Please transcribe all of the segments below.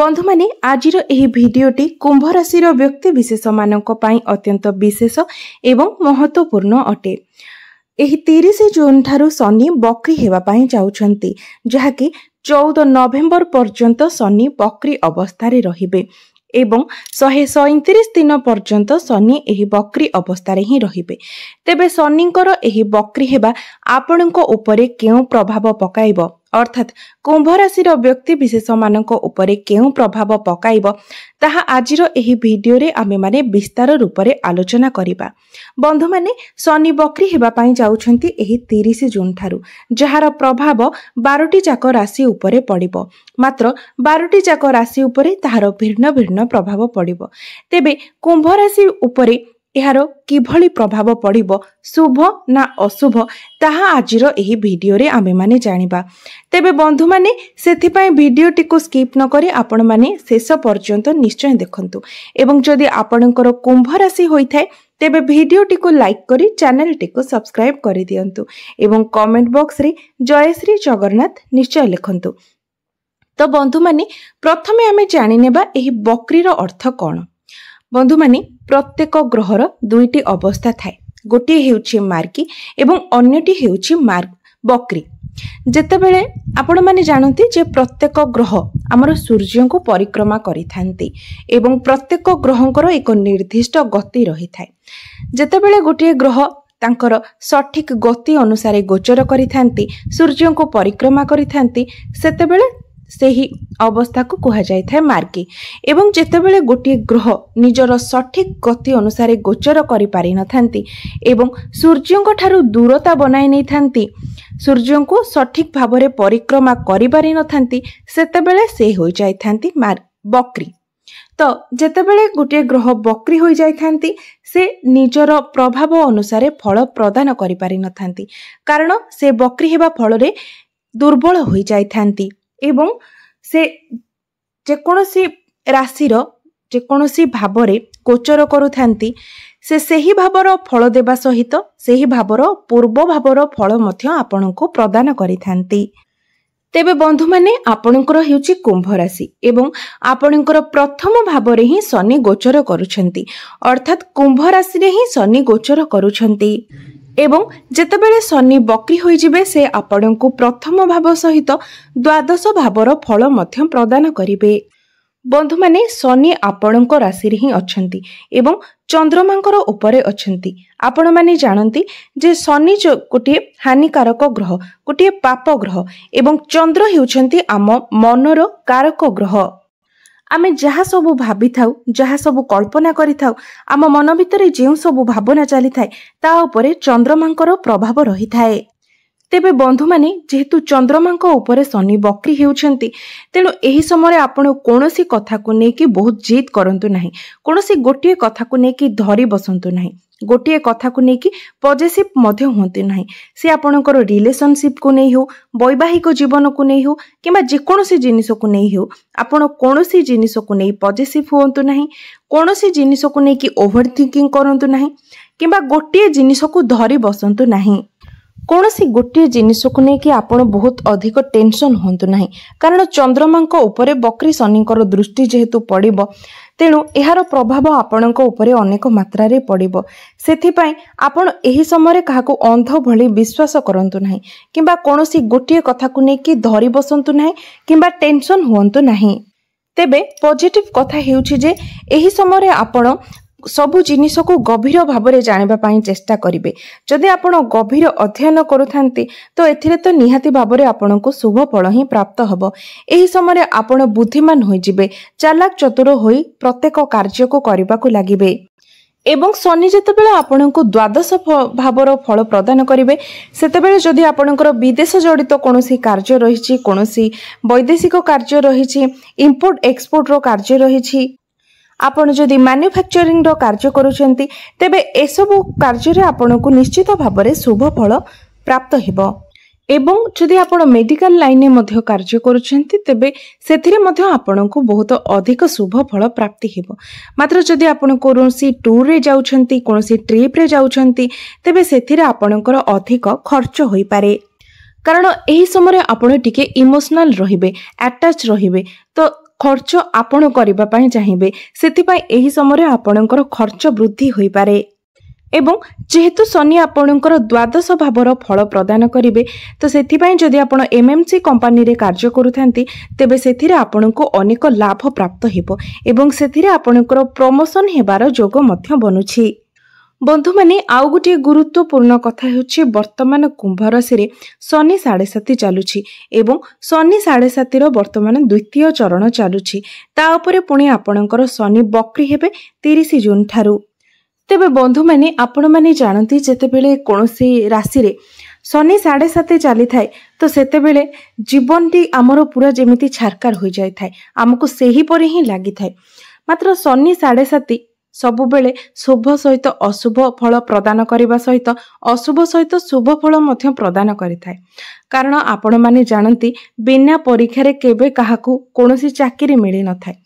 ବନ୍ଧୁମାନେ ଆଜିର ଏହି ଭିଡ଼ିଓଟି କୁମ୍ଭ ରାଶିର ବ୍ୟକ୍ତିବିଶେଷମାନଙ୍କ ପାଇଁ ଅତ୍ୟନ୍ତ ବିଶେଷ ଏବଂ ମହତ୍ଵପୂର୍ଣ୍ଣ ଅଟେ ଏହି ତିରିଶ ଜୁନ୍ଠାରୁ ଶନି ବକ୍ରି ହେବା ପାଇଁ ଯାଉଛନ୍ତି ଯାହାକି ଚଉଦ ନଭେମ୍ବର ପର୍ଯ୍ୟନ୍ତ ଶନି ବକ୍ରି ଅବସ୍ଥାରେ ରହିବେ ଏବଂ ଶହେ ସଇଁତିରିଶ ଦିନ ପର୍ଯ୍ୟନ୍ତ ଶନି ଏହି ବକ୍ରି ଅବସ୍ଥାରେ ହିଁ ରହିବେ ତେବେ ଶନିଙ୍କର ଏହି ବକ୍ରି ହେବା ଆପଣଙ୍କ ଉପରେ କେଉଁ ପ୍ରଭାବ ପକାଇବ ଅର୍ଥାତ୍ କୁମ୍ଭ ରାଶିର ବ୍ୟକ୍ତିବିଶେଷମାନଙ୍କ ଉପରେ କେଉଁ ପ୍ରଭାବ ପକାଇବ ତାହା ଆଜିର ଏହି ଭିଡ଼ିଓରେ ଆମେମାନେ ବିସ୍ତାର ରୂପରେ ଆଲୋଚନା କରିବା ବନ୍ଧୁମାନେ ଶନି ବକ୍ରି ହେବା ପାଇଁ ଯାଉଛନ୍ତି ଏହି ତିରିଶ ଜୁନ୍ଠାରୁ ଯାହାର ପ୍ରଭାବ ବାରଟି ଯାକ ରାଶି ଉପରେ ପଡ଼ିବ ମାତ୍ର ବାରଟି ଯାକ ରାଶି ଉପରେ ତାହାର ଭିନ୍ନ ଭିନ୍ନ ପ୍ରଭାବ ପଡ଼ିବ ତେବେ କୁମ୍ଭ ରାଶି ଉପରେ ଏହାର କିଭଳି ପ୍ରଭାବ ପଡ଼ିବ ଶୁଭ ନା ଅଶୁଭ ତାହା ଆଜିର ଏହି ଭିଡ଼ିଓରେ ଆମେମାନେ ଜାଣିବା ତେବେ ବନ୍ଧୁମାନେ ସେଥିପାଇଁ ଭିଡ଼ିଓଟିକୁ ସ୍କିପ୍ ନକରି ଆପଣମାନେ ଶେଷ ପର୍ଯ୍ୟନ୍ତ ନିଶ୍ଚୟ ଦେଖନ୍ତୁ ଏବଂ ଯଦି ଆପଣଙ୍କର କୁମ୍ଭ ରାଶି ହୋଇଥାଏ ତେବେ ଭିଡ଼ିଓଟିକୁ ଲାଇକ୍ କରି ଚ୍ୟାନେଲଟିକୁ ସବସ୍କ୍ରାଇବ୍ କରିଦିଅନ୍ତୁ ଏବଂ କମେଣ୍ଟ ବକ୍ସରେ ଜୟଶ୍ରୀ ଜଗନ୍ନାଥ ନିଶ୍ଚୟ ଲେଖନ୍ତୁ ତ ବନ୍ଧୁମାନେ ପ୍ରଥମେ ଆମେ ଜାଣିନେବା ଏହି ବକ୍ରିର ଅର୍ଥ କ'ଣ ବନ୍ଧୁମାନେ ପ୍ରତ୍ୟେକ ଗ୍ରହର ଦୁଇଟି ଅବସ୍ଥା ଥାଏ ଗୋଟିଏ ହେଉଛି ମାର୍କି ଏବଂ ଅନ୍ୟଟି ହେଉଛି ମାର୍କ ବକ୍ରି ଯେତେବେଳେ ଆପଣମାନେ ଜାଣନ୍ତି ଯେ ପ୍ରତ୍ୟେକ ଗ୍ରହ ଆମର ସୂର୍ଯ୍ୟଙ୍କୁ ପରିକ୍ରମା କରିଥାନ୍ତି ଏବଂ ପ୍ରତ୍ୟେକ ଗ୍ରହଙ୍କର ଏକ ନିର୍ଦ୍ଦିଷ୍ଟ ଗତି ରହିଥାଏ ଯେତେବେଳେ ଗୋଟିଏ ଗ୍ରହ ତାଙ୍କର ସଠିକ୍ ଗତି ଅନୁସାରେ ଗୋଚର କରିଥାନ୍ତି ସୂର୍ଯ୍ୟଙ୍କୁ ପରିକ୍ରମା କରିଥାନ୍ତି ସେତେବେଳେ ସେହି ଅବସ୍ଥାକୁ କୁହାଯାଇଥାଏ ମାର୍ଗି ଏବଂ ଯେତେବେଳେ ଗୋଟିଏ ଗ୍ରହ ନିଜର ସଠିକ୍ ଗତି ଅନୁସାରେ ଗୋଚର କରିପାରିନଥାନ୍ତି ଏବଂ ସୂର୍ଯ୍ୟଙ୍କଠାରୁ ଦୂରତା ବନାଇ ନେଇଥାନ୍ତି ସୂର୍ଯ୍ୟଙ୍କୁ ସଠିକ୍ ଭାବରେ ପରିକ୍ରମା କରିପାରିନଥାନ୍ତି ସେତେବେଳେ ସେ ହୋଇଯାଇଥାନ୍ତି ବକ୍ରି ତ ଯେତେବେଳେ ଗୋଟିଏ ଗ୍ରହ ବକ୍ରି ହୋଇଯାଇଥାନ୍ତି ସେ ନିଜର ପ୍ରଭାବ ଅନୁସାରେ ଫଳ ପ୍ରଦାନ କରିପାରିନଥାନ୍ତି କାରଣ ସେ ବକ୍ରି ହେବା ଫଳରେ ଦୁର୍ବଳ ହୋଇଯାଇଥାନ୍ତି ଏବଂ ସେ ଯେକୌଣସି ରାଶିର ଯେକୌଣସି ଭାବରେ ଗୋଚର କରୁଥାନ୍ତି ସେ ସେହି ଭାବର ଫଳ ଦେବା ସହିତ ସେହି ଭାବର ପୂର୍ବ ଭାବର ଫଳ ମଧ୍ୟ ଆପଣଙ୍କୁ ପ୍ରଦାନ କରିଥାନ୍ତି ତେବେ ବନ୍ଧୁମାନେ ଆପଣଙ୍କର ହେଉଛି କୁମ୍ଭ ରାଶି ଏବଂ ଆପଣଙ୍କର ପ୍ରଥମ ଭାବରେ ହିଁ ଶନି ଗୋଚର କରୁଛନ୍ତି ଅର୍ଥାତ୍ କୁମ୍ଭ ରାଶିରେ ହିଁ ଶନି ଗୋଚର କରୁଛନ୍ତି ଏବଂ ଯେତେବେଳେ ଶନି ବକ୍ରି ହୋଇଯିବେ ସେ ଆପଣଙ୍କୁ ପ୍ରଥମ ଭାବ ସହିତ ଦ୍ୱାଦଶ ଭାବର ଫଳ ମଧ୍ୟ ପ୍ରଦାନ କରିବେ ବନ୍ଧୁମାନେ ଶନି ଆପଣଙ୍କ ରାଶିରେ ହିଁ ଅଛନ୍ତି ଏବଂ ଚନ୍ଦ୍ରମାଙ୍କର ଉପରେ ଅଛନ୍ତି ଆପଣମାନେ ଜାଣନ୍ତି ଯେ ଶନି ଗୋଟିଏ ହାନିକାରକ ଗ୍ରହ ଗୋଟିଏ ପାପ ଗ୍ରହ ଏବଂ ଚନ୍ଦ୍ର ହେଉଛନ୍ତି ଆମ ମନର କାରକ ଗ୍ରହ ଆମେ ଯାହା ସବୁ ଭାବିଥାଉ ଯାହା ସବୁ କଳ୍ପନା କରିଥାଉ ଆମ ମନ ଭିତରେ ଯେଉଁ ସବୁ ଭାବନା ଚାଲିଥାଏ ତା ଉପରେ ଚନ୍ଦ୍ରମାଙ୍କର ପ୍ରଭାବ ରହିଥାଏ ତେବେ ବନ୍ଧୁମାନେ ଯେହେତୁ ଚନ୍ଦ୍ରମାଙ୍କ ଉପରେ ଶନି ବକ୍ରି ହେଉଛନ୍ତି ତେଣୁ ଏହି ସମୟରେ ଆପଣ କୌଣସି କଥାକୁ ନେଇକି ବହୁତ ଜିଦ୍ କରନ୍ତୁ ନାହିଁ କୌଣସି ଗୋଟିଏ କଥାକୁ ନେଇକି ଧରି ବସନ୍ତୁ ନାହିଁ ଗୋଟିଏ କଥାକୁ ନେଇକି ପଜେସିଭ୍ ମଧ୍ୟ ହୁଅନ୍ତି ନାହିଁ ସେ ଆପଣଙ୍କର ରିଲେସନସିପ୍କୁ ନେଇ ହେଉ ବୈବାହିକ ଜୀବନକୁ ନେଇ ହେଉ କିମ୍ବା ଯେକୌଣସି ଜିନିଷକୁ ନେଇ ହେଉ ଆପଣ କୌଣସି ଜିନିଷକୁ ନେଇ ପଜେସିଭ୍ ହୁଅନ୍ତୁ ନାହିଁ କୌଣସି ଜିନିଷକୁ ନେଇକି ଓଭର ଥିଙ୍କିଂ କରନ୍ତୁ ନାହିଁ କିମ୍ବା ଗୋଟିଏ ଜିନିଷକୁ ଧରି ବସନ୍ତୁ ନାହିଁ କୌଣସି ଗୋଟିଏ ଜିନିଷକୁ ନେଇକି ଆପଣ ବହୁତ ଅଧିକ ଟେନସନ୍ ହୁଅନ୍ତୁ ନାହିଁ କାରଣ ଚନ୍ଦ୍ରମାଙ୍କ ଉପରେ ବକ୍ରୀ ଶନିଙ୍କର ଦୃଷ୍ଟି ଯେହେତୁ ପଡ଼ିବ ତେଣୁ ଏହାର ପ୍ରଭାବ ଆପଣଙ୍କ ଉପରେ ଅନେକ ମାତ୍ରାରେ ପଡ଼ିବ ସେଥିପାଇଁ ଆପଣ ଏହି ସମୟରେ କାହାକୁ ଅନ୍ଧ ଭଳି ବିଶ୍ୱାସ କରନ୍ତୁ ନାହିଁ କିମ୍ବା କୌଣସି ଗୋଟିଏ କଥାକୁ ନେଇକି ଧରି ବସନ୍ତୁ ନାହିଁ କିମ୍ବା ଟେନସନ୍ ହୁଅନ୍ତୁ ନାହିଁ ତେବେ ପଜିଟିଭ୍ କଥା ହେଉଛି ଯେ ଏହି ସମୟରେ ଆପଣ ସବୁ ଜିନିଷକୁ ଗଭୀର ଭାବରେ ଜାଣିବା ପାଇଁ ଚେଷ୍ଟା କରିବେ ଯଦି ଆପଣ ଗଭୀର ଅଧ୍ୟୟନ କରୁଥାନ୍ତି ତ ଏଥିରେ ତ ନିହାତି ଭାବରେ ଆପଣଙ୍କୁ ଶୁଭ ଫଳ ହିଁ ପ୍ରାପ୍ତ ହେବ ଏହି ସମୟରେ ଆପଣ ବୁଦ୍ଧିମାନ ହୋଇଯିବେ ଚାଲାକ ଚତୁର ହୋଇ ପ୍ରତ୍ୟେକ କାର୍ଯ୍ୟକୁ କରିବାକୁ ଲାଗିବେ ଏବଂ ଶନି ଯେତେବେଳେ ଆପଣଙ୍କୁ ଦ୍ୱାଦଶ ଭାବର ଫଳ ପ୍ରଦାନ କରିବେ ସେତେବେଳେ ଯଦି ଆପଣଙ୍କର ବିଦେଶ ଜଡ଼ିତ କୌଣସି କାର୍ଯ୍ୟ ରହିଛି କୌଣସି ବୈଦେଶିକ କାର୍ଯ୍ୟ ରହିଛି ଇମ୍ପୋର୍ଟ ଏକ୍ସପୋର୍ଟର କାର୍ଯ୍ୟ ରହିଛି ଆପଣ ଯଦି ମାନୁଫ୍ୟାକ୍ଚରିଂର କାର୍ଯ୍ୟ କରୁଛନ୍ତି ତେବେ ଏସବୁ କାର୍ଯ୍ୟରେ ଆପଣଙ୍କୁ ନିଶ୍ଚିତ ଭାବରେ ଶୁଭ ଫଳ ପ୍ରାପ୍ତ ହେବ ଏବଂ ଯଦି ଆପଣ ମେଡ଼ିକାଲ ଲାଇନ୍ରେ ମଧ୍ୟ କାର୍ଯ୍ୟ କରୁଛନ୍ତି ତେବେ ସେଥିରେ ମଧ୍ୟ ଆପଣଙ୍କୁ ବହୁତ ଅଧିକ ଶୁଭ ଫଳ ପ୍ରାପ୍ତି ହେବ ମାତ୍ର ଯଦି ଆପଣ କୌଣସି ଟୁର୍ରେ ଯାଉଛନ୍ତି କୌଣସି ଟ୍ରିପ୍ରେ ଯାଉଛନ୍ତି ତେବେ ସେଥିରେ ଆପଣଙ୍କର ଅଧିକ ଖର୍ଚ୍ଚ ହୋଇପାରେ କାରଣ ଏହି ସମୟରେ ଆପଣ ଟିକେ ଇମୋସନାଲ୍ ରହିବେ ଆଟାଚ୍ ରହିବେ ତ ଖର୍ଚ୍ଚ ଆପଣ କରିବା ପାଇଁ ଚାହିଁବେ ସେଥିପାଇଁ ଏହି ସମୟରେ ଆପଣଙ୍କର ଖର୍ଚ୍ଚ ବୃଦ୍ଧି ହୋଇପାରେ ଏବଂ ଯେହେତୁ ଶନି ଆପଣଙ୍କର ଦ୍ୱାଦଶ ଭାବର ଫଳ ପ୍ରଦାନ କରିବେ ତ ସେଥିପାଇଁ ଯଦି ଆପଣ ଏମ୍ ଏମ୍ ସି କମ୍ପାନୀରେ କାର୍ଯ୍ୟ କରୁଥାନ୍ତି ତେବେ ସେଥିରେ ଆପଣଙ୍କୁ ଅନେକ ଲାଭ ପ୍ରାପ୍ତ ହେବ ଏବଂ ସେଥିରେ ଆପଣଙ୍କର ପ୍ରମୋସନ୍ ହେବାର ଯୋଗ ମଧ୍ୟ ବନୁଛି ବନ୍ଧୁମାନେ ଆଉ ଗୋଟିଏ ଗୁରୁତ୍ୱପୂର୍ଣ୍ଣ କଥା ହେଉଛି ବର୍ତ୍ତମାନ କୁମ୍ଭ ରାଶିରେ ଶନି ସାଢ଼େ ସାତି ଚାଲୁଛି ଏବଂ ଶନି ସାଢ଼େ ସାତିର ବର୍ତ୍ତମାନ ଦ୍ୱିତୀୟ ଚରଣ ଚାଲୁଛି ତା ଉପରେ ପୁଣି ଆପଣଙ୍କର ଶନି ବକ୍ରି ହେବେ ତିରିଶ ଜୁନ୍ ଠାରୁ ତେବେ ବନ୍ଧୁମାନେ ଆପଣମାନେ ଜାଣନ୍ତି ଯେତେବେଳେ କୌଣସି ରାଶିରେ ଶନି ସାଢ଼େ ସାତେ ଚାଲିଥାଏ ତ ସେତେବେଳେ ଜୀବନଟି ଆମର ପୁରା ଯେମିତି ଛାରକାର ହୋଇଯାଇଥାଏ ଆମକୁ ସେହିପରି ହିଁ ଲାଗିଥାଏ ମାତ୍ର ଶନି ସାଢ଼େ ସାତି ସବୁବେଳେ ଶୁଭ ସହିତ ଅଶୁଭ ଫଳ ପ୍ରଦାନ କରିବା ସହିତ ଅଶୁଭ ସହିତ ଶୁଭ ଫଳ ମଧ୍ୟ ପ୍ରଦାନ କରିଥାଏ କାରଣ ଆପଣମାନେ ଜାଣନ୍ତି ବିନା ପରୀକ୍ଷାରେ କେବେ କାହାକୁ କୌଣସି ଚାକିରି ମିଳିନଥାଏ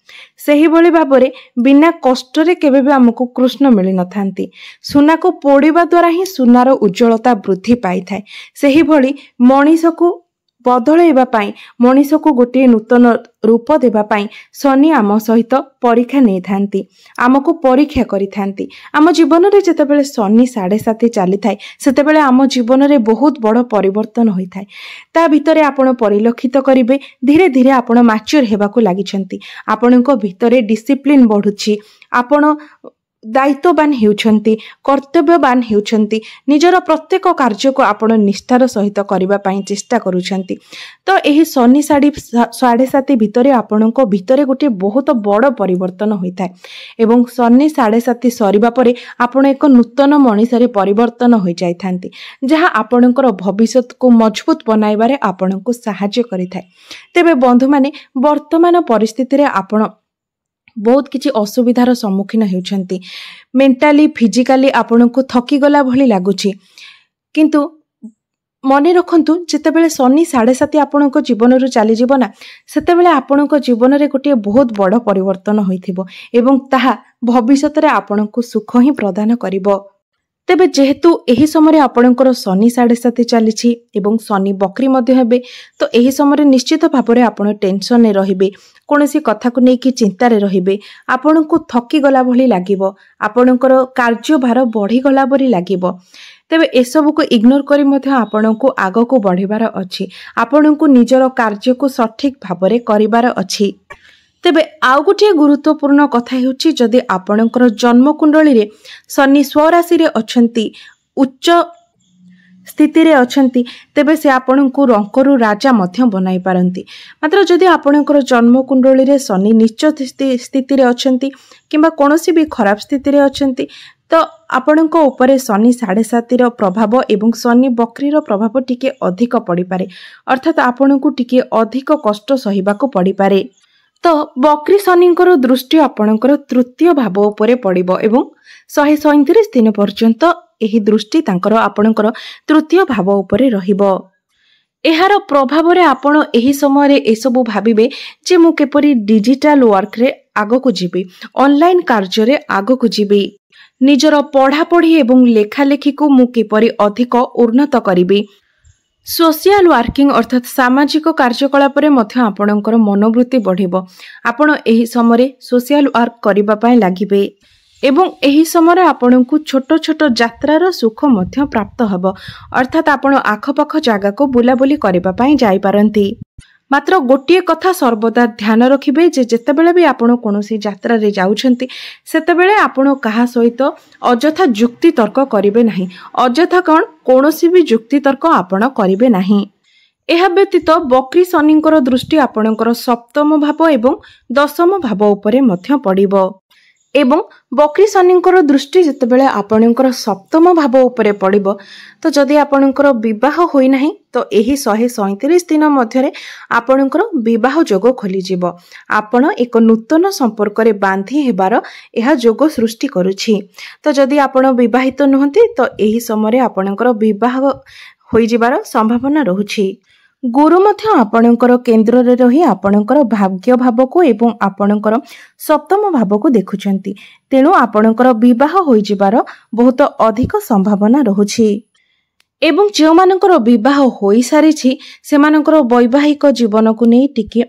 ସେହିଭଳି ଭାବରେ ବିନା କଷ୍ଟରେ କେବେ ବି ଆମକୁ କୃଷ୍ଣ ମିଳିନଥାନ୍ତି ସୁନାକୁ ପୋଡ଼ିବା ଦ୍ୱାରା ହିଁ ସୁନାର ଉଜ୍ଜଳତା ବୃଦ୍ଧି ପାଇଥାଏ ସେହିଭଳି ମଣିଷକୁ ବଦଳାଇବା ପାଇଁ ମଣିଷକୁ ଗୋଟିଏ ନୂତନ ରୂପ ଦେବା ପାଇଁ ଶନି ଆମ ସହିତ ପରୀକ୍ଷା ନେଇଥାନ୍ତି ଆମକୁ ପରୀକ୍ଷା କରିଥାନ୍ତି ଆମ ଜୀବନରେ ଯେତେବେଳେ ଶନି ସାଢ଼େ ସାତ ଚାଲିଥାଏ ସେତେବେଳେ ଆମ ଜୀବନରେ ବହୁତ ବଡ଼ ପରିବର୍ତ୍ତନ ହୋଇଥାଏ ତା ଭିତରେ ଆପଣ ପରିଲକ୍ଷିତ କରିବେ ଧୀରେ ଧୀରେ ଆପଣ ମାଚ୍ୟୁର ହେବାକୁ ଲାଗିଛନ୍ତି ଆପଣଙ୍କ ଭିତରେ ଡିସିପ୍ଲିନ୍ ବଢ଼ୁଛି ଆପଣ ଦାୟିତ୍ୱବାନ ହେଉଛନ୍ତି କର୍ତ୍ତବ୍ୟବାନ ହେଉଛନ୍ତି ନିଜର ପ୍ରତ୍ୟେକ କାର୍ଯ୍ୟକୁ ଆପଣ ନିଷ୍ଠାର ସହିତ କରିବା ପାଇଁ ଚେଷ୍ଟା କରୁଛନ୍ତି ତ ଏହି ଶନି ସାଢ଼େ ସାଢ଼େ ସାତ ଭିତରେ ଆପଣଙ୍କ ଭିତରେ ଗୋଟିଏ ବହୁତ ବଡ଼ ପରିବର୍ତ୍ତନ ହୋଇଥାଏ ଏବଂ ଶନି ସାଢ଼େ ସାତ ସରିବା ପରେ ଆପଣ ଏକ ନୂତନ ମଣିଷରେ ପରିବର୍ତ୍ତନ ହୋଇଯାଇଥାନ୍ତି ଯାହା ଆପଣଙ୍କର ଭବିଷ୍ୟତକୁ ମଜବୁତ ବନାଇବାରେ ଆପଣଙ୍କୁ ସାହାଯ୍ୟ କରିଥାଏ ତେବେ ବନ୍ଧୁମାନେ ବର୍ତ୍ତମାନ ପରିସ୍ଥିତିରେ ଆପଣ ବହୁତ କିଛି ଅସୁବିଧାର ସମ୍ମୁଖୀନ ହେଉଛନ୍ତି ମେଣ୍ଟାଲି ଫିଜିକାଲି ଆପଣଙ୍କୁ ଥକିଗଲା ଭଳି ଲାଗୁଛି କିନ୍ତୁ ମନେ ରଖନ୍ତୁ ଯେତେବେଳେ ଶନି ସାଢ଼େ ସାତି ଆପଣଙ୍କ ଜୀବନରୁ ଚାଲିଯିବ ନା ସେତେବେଳେ ଆପଣଙ୍କ ଜୀବନରେ ଗୋଟିଏ ବହୁତ ବଡ଼ ପରିବର୍ତ୍ତନ ହୋଇଥିବ ଏବଂ ତାହା ଭବିଷ୍ୟତରେ ଆପଣଙ୍କୁ ସୁଖ ହିଁ ପ୍ରଦାନ କରିବ ତେବେ ଯେହେତୁ ଏହି ସମୟରେ ଆପଣଙ୍କର ଶନି ସାଢ଼େ ସାତି ଚାଲିଛି ଏବଂ ଶନି ବକ୍ରି ମଧ୍ୟ ହେବେ ତ ଏହି ସମୟରେ ନିଶ୍ଚିତ ଭାବରେ ଆପଣ ଟେନସନରେ ରହିବେ କୌଣସି କଥାକୁ ନେଇକି ଚିନ୍ତାରେ ରହିବେ ଆପଣଙ୍କୁ ଥକିଗଲା ଭଳି ଲାଗିବ ଆପଣଙ୍କର କାର୍ଯ୍ୟଭାର ବଢ଼ିଗଲା ଭଳି ଲାଗିବ ତେବେ ଏସବୁକୁ ଇଗ୍ନୋର କରି ମଧ୍ୟ ଆପଣଙ୍କୁ ଆଗକୁ ବଢ଼ିବାର ଅଛି ଆପଣଙ୍କୁ ନିଜର କାର୍ଯ୍ୟକୁ ସଠିକ୍ ଭାବରେ କରିବାର ଅଛି ତେବେ ଆଉ ଗୋଟିଏ ଗୁରୁତ୍ୱପୂର୍ଣ୍ଣ କଥା ହେଉଛି ଯଦି ଆପଣଙ୍କର ଜନ୍ମକୁଣ୍ଡଳୀରେ ଶନି ସ୍ୱରାଶିରେ ଅଛନ୍ତି ଉଚ୍ଚ ସ୍ଥିତିରେ ଅଛନ୍ତି ତେବେ ସେ ଆପଣଙ୍କୁ ରଙ୍କରୁ ରାଜା ମଧ୍ୟ ବନାଇ ପାରନ୍ତି ମାତ୍ର ଯଦି ଆପଣଙ୍କର ଜନ୍ମକୁଣ୍ଡଳୀରେ ଶନି ନିଚ ସ୍ଥିତିରେ ଅଛନ୍ତି କିମ୍ବା କୌଣସି ବି ଖରାପ ସ୍ଥିତିରେ ଅଛନ୍ତି ତ ଆପଣଙ୍କ ଉପରେ ଶନି ସାଢ଼େ ସାତିର ପ୍ରଭାବ ଏବଂ ଶନି ବକ୍ରିର ପ୍ରଭାବ ଟିକିଏ ଅଧିକ ପଡ଼ିପାରେ ଅର୍ଥାତ୍ ଆପଣଙ୍କୁ ଟିକିଏ ଅଧିକ କଷ୍ଟ ସହିବାକୁ ପଡ଼ିପାରେ ତ ବକ୍ରି ଶନିଙ୍କର ଦୃଷ୍ଟି ଆପଣଙ୍କର ତୃତୀୟ ଭାବ ଉପରେ ପଡ଼ିବ ଏବଂ ଶହେ ସଇଁତିରିଶ ଦିନ ପର୍ଯ୍ୟନ୍ତ ଏହି ଦୃଷ୍ଟି ତାଙ୍କର ଆପଣଙ୍କର ତୃତୀୟ ଭାବ ଉପରେ ରହିବ ଏହାର ପ୍ରଭାବରେ ଆପଣ ଏହି ସମୟରେ ଏସବୁ ଭାବିବେ ଯେ ମୁଁ କିପରି ଡିଜିଟାଲ ୱାର୍କରେ ଆଗକୁ ଯିବି ଅନଲାଇନ୍ କାର୍ଯ୍ୟରେ ଆଗକୁ ଯିବି ନିଜର ପଢ଼ାପଢ଼ି ଏବଂ ଲେଖାଲେଖିକୁ ମୁଁ କିପରି ଅଧିକ ଉନ୍ନତ କରିବି ସୋସିଆଲ ୱାର୍କିଂ ଅର୍ଥାତ୍ ସାମାଜିକ କାର୍ଯ୍ୟକଳାପରେ ମଧ୍ୟ ଆପଣଙ୍କର ମନୋବୃତ୍ତି ବଢ଼ିବ ଆପଣ ଏହି ସମୟରେ ସୋସିଆଲ ୱାର୍କ କରିବା ପାଇଁ ଲାଗିବେ ଏବଂ ଏହି ସମୟରେ ଆପଣଙ୍କୁ ଛୋଟ ଛୋଟ ଯାତ୍ରାର ସୁଖ ମଧ୍ୟ ପ୍ରାପ୍ତ ହେବ ଅର୍ଥାତ୍ ଆପଣ ଆଖପାଖ ଜାଗାକୁ ବୁଲାବୁଲି କରିବା ପାଇଁ ଯାଇପାରନ୍ତି ମାତ୍ର ଗୋଟିଏ କଥା ସର୍ବଦା ଧ୍ୟାନ ରଖିବେ ଯେ ଯେତେବେଳେ ବି ଆପଣ କୌଣସି ଯାତ୍ରାରେ ଯାଉଛନ୍ତି ସେତେବେଳେ ଆପଣ କାହା ସହିତ ଅଯଥା ଯୁକ୍ତି ତର୍କ କରିବେ ନାହିଁ ଅଯଥା କ'ଣ କୌଣସି ବି ଯୁକ୍ତି ତର୍କ ଆପଣ କରିବେ ନାହିଁ ଏହା ବ୍ୟତୀତ ବକ୍ରି ଶନିଙ୍କର ଦୃଷ୍ଟି ଆପଣଙ୍କର ସପ୍ତମ ଭାବ ଏବଂ ଦଶମ ଭାବ ଉପରେ ମଧ୍ୟ ପଡ଼ିବ ଏବଂ ବକ୍ରୀ ଶନିଙ୍କର ଦୃଷ୍ଟି ଯେତେବେଳେ ଆପଣଙ୍କର ସପ୍ତମ ଭାବ ଉପରେ ପଡ଼ିବ ତ ଯଦି ଆପଣଙ୍କର ବିବାହ ହୋଇନାହିଁ ତ ଏହି ଶହେ ସଇଁତିରିଶ ଦିନ ମଧ୍ୟରେ ଆପଣଙ୍କର ବିବାହ ଯୋଗ ଖୋଲିଯିବ ଆପଣ ଏକ ନୂତନ ସମ୍ପର୍କରେ ବାନ୍ଧି ହେବାର ଏହା ଯୋଗ ସୃଷ୍ଟି କରୁଛି ତ ଯଦି ଆପଣ ବିବାହିତ ନୁହନ୍ତି ତ ଏହି ସମୟରେ ଆପଣଙ୍କର ବିବାହ ହୋଇଯିବାର ସମ୍ଭାବନା ରହୁଛି ଗୁରୁ ମଧ୍ୟ ଆପଣଙ୍କର କେନ୍ଦ୍ରରେ ରହି ଆପଣଙ୍କର ଭାଗ୍ୟ ଭାବକୁ ଏବଂ ଆପଣଙ୍କର ସପ୍ତମ ଭାବକୁ ଦେଖୁଛନ୍ତି ତେଣୁ ଆପଣଙ୍କର ବିବାହ ହୋଇଯିବାର ବହୁତ ଅଧିକ ସମ୍ଭାବନା ରହୁଛି ଏବଂ ଯେଉଁମାନଙ୍କର ବିବାହ ହୋଇସାରିଛି ସେମାନଙ୍କର ବୈବାହିକ ଜୀବନକୁ ନେଇ ଟିକେ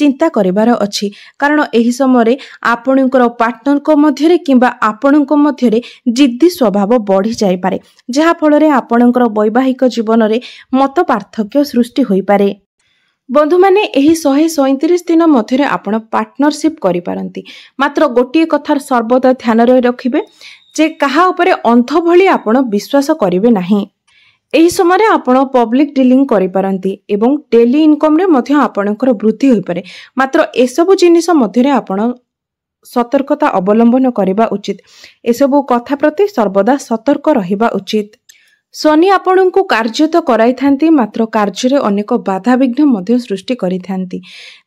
ଚିନ୍ତା କରିବାର ଅଛି କାରଣ ଏହି ସମୟରେ ଆପଣଙ୍କର ପାର୍ଟନରଙ୍କ ମଧ୍ୟରେ କିମ୍ବା ଆପଣଙ୍କ ମଧ୍ୟରେ ଜିଦ୍ଦି ସ୍ୱଭାବ ବଢ଼ିଯାଇପାରେ ଯାହାଫଳରେ ଆପଣଙ୍କର ବୈବାହିକ ଜୀବନରେ ମତ ପାର୍ଥକ୍ୟ ସୃଷ୍ଟି ହୋଇପାରେ ବନ୍ଧୁମାନେ ଏହି ଶହେ ସଇଁତିରିଶ ଦିନ ମଧ୍ୟରେ ଆପଣ ପାର୍ଟନରସିପ୍ କରିପାରନ୍ତି ମାତ୍ର ଗୋଟିଏ କଥା ସର୍ବଦା ଧ୍ୟାନରେ ରଖିବେ ଯେ କାହା ଉପରେ ଅନ୍ଧ ଭଳି ଆପଣ ବିଶ୍ୱାସ କରିବେ ନାହିଁ ଏହି ସମୟରେ ଆପଣ ପବ୍ଲିକ ଡିଲିଂ କରିପାରନ୍ତି ଏବଂ ଡେଲି ଇନକମରେ ମଧ୍ୟ ଆପଣଙ୍କର ବୃଦ୍ଧି ହୋଇପାରେ ମାତ୍ର ଏସବୁ ଜିନିଷ ମଧ୍ୟରେ ଆପଣ ସତର୍କତା ଅବଲମ୍ବନ କରିବା ଉଚିତ ଏସବୁ କଥା ପ୍ରତି ସର୍ବଦା ସତର୍କ ରହିବା ଉଚିତ ଶନି ଆପଣଙ୍କୁ କାର୍ଯ୍ୟ ତ କରାଇଥାନ୍ତି ମାତ୍ର କାର୍ଯ୍ୟରେ ଅନେକ ବାଧାବିଘ୍ନ ମଧ୍ୟ ସୃଷ୍ଟି କରିଥାନ୍ତି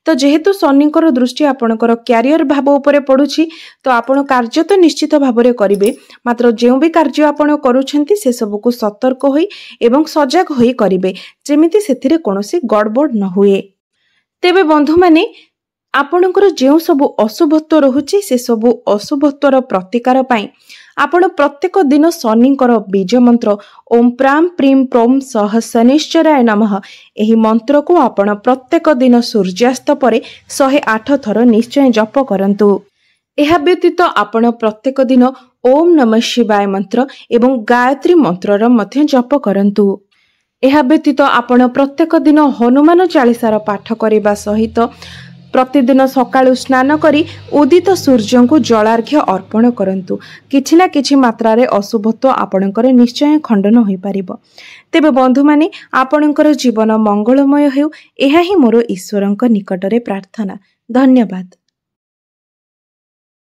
ତ ଯେହେତୁ ଶନିଙ୍କର ଦୃଷ୍ଟି ଆପଣଙ୍କର କ୍ୟାରିୟର ଭାବ ଉପରେ ପଡ଼ୁଛି ତ ଆପଣ କାର୍ଯ୍ୟ ତ ନିଶ୍ଚିତ ଭାବରେ କରିବେ ମାତ୍ର ଯେଉଁ ବି କାର୍ଯ୍ୟ ଆପଣ କରୁଛନ୍ତି ସେସବୁକୁ ସତର୍କ ହୋଇ ଏବଂ ସଜାଗ ହୋଇ କରିବେ ଯେମିତି ସେଥିରେ କୌଣସି ଗଡ଼ବଡ଼ ନ ହୁଏ ତେବେ ବନ୍ଧୁମାନେ ଆପଣଙ୍କର ଯେଉଁ ସବୁ ଅଶୁଭତ୍ଵ ରହୁଛି ସେସବୁ ଅଶୁଭତ୍ୱର ପ୍ରତିକାର ପାଇଁ ଆପଣ ପ୍ରତ୍ୟେକ ଦିନ ଶନିଙ୍କର ବୀଜ ମନ୍ତ୍ର ଓମ୍ ପ୍ରାମ୍ ପ୍ରିମ୍ ପ୍ରୋମ୍ ସହ ଶନିଶ୍ଚରାୟ ନମ ଏହି ମନ୍ତ୍ରକୁ ଆପଣ ପ୍ରତ୍ୟେକ ଦିନ ସୂର୍ଯ୍ୟାସ୍ତ ପରେ ଶହେ ଆଠ ଥର ନିଶ୍ଚୟ ଜପ କରନ୍ତୁ ଏହା ବ୍ୟତୀତ ଆପଣ ପ୍ରତ୍ୟେକ ଦିନ ଓମ୍ ନମ ଶିବାୟ ମନ୍ତ୍ର ଏବଂ ଗାୟତ୍ରୀ ମନ୍ତ୍ରର ମଧ୍ୟ ଜପ କରନ୍ତୁ ଏହା ବ୍ୟତୀତ ଆପଣ ପ୍ରତ୍ୟେକ ଦିନ ହନୁମାନ ଚାଳିଶାର ପାଠ କରିବା ସହିତ ପ୍ରତିଦିନ ସକାଳୁ ସ୍ନାନ କରି ଉଦିତ ସୂର୍ଯ୍ୟଙ୍କୁ ଜଳାର୍ଘ୍ୟ ଅର୍ପଣ କରନ୍ତୁ କିଛି ନା କିଛି ମାତ୍ରାରେ ଅଶୁଭତ୍ୱ ଆପଣଙ୍କର ନିଶ୍ଚୟ ଖଣ୍ଡନ ହୋଇପାରିବ ତେବେ ବନ୍ଧୁମାନେ ଆପଣଙ୍କର ଜୀବନ ମଙ୍ଗଳମୟ ହେଉ ଏହା ହିଁ ମୋର ଈଶ୍ୱରଙ୍କ ନିକଟରେ ପ୍ରାର୍ଥନା ଧନ୍ୟବାଦ